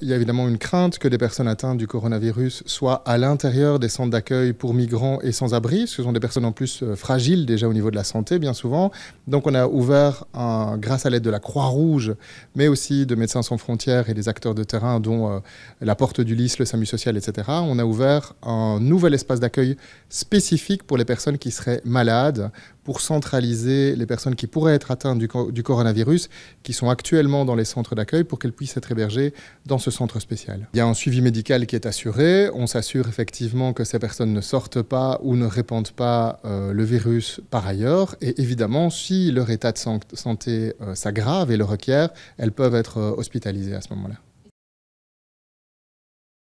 Il y a évidemment une crainte que des personnes atteintes du coronavirus soient à l'intérieur des centres d'accueil pour migrants et sans-abri. Ce sont des personnes en plus euh, fragiles déjà au niveau de la santé, bien souvent. Donc on a ouvert, un, grâce à l'aide de la Croix-Rouge, mais aussi de Médecins sans frontières et des acteurs de terrain, dont euh, la Porte du Lys, le SAMU social, etc., on a ouvert un nouvel espace d'accueil spécifique pour les personnes qui seraient malades, pour centraliser les personnes qui pourraient être atteintes du, coronavirus, qui sont actuellement dans les centres d'accueil, pour qu'elles puissent être hébergées dans ce centre spécial. Il y a un suivi médical qui est assuré. On s'assure effectivement que ces personnes ne sortent pas ou ne répandent pas euh, le virus par ailleurs. Et évidemment, si leur état de santé euh, s'aggrave et le requiert, elles peuvent être euh, hospitalisées à ce moment-là.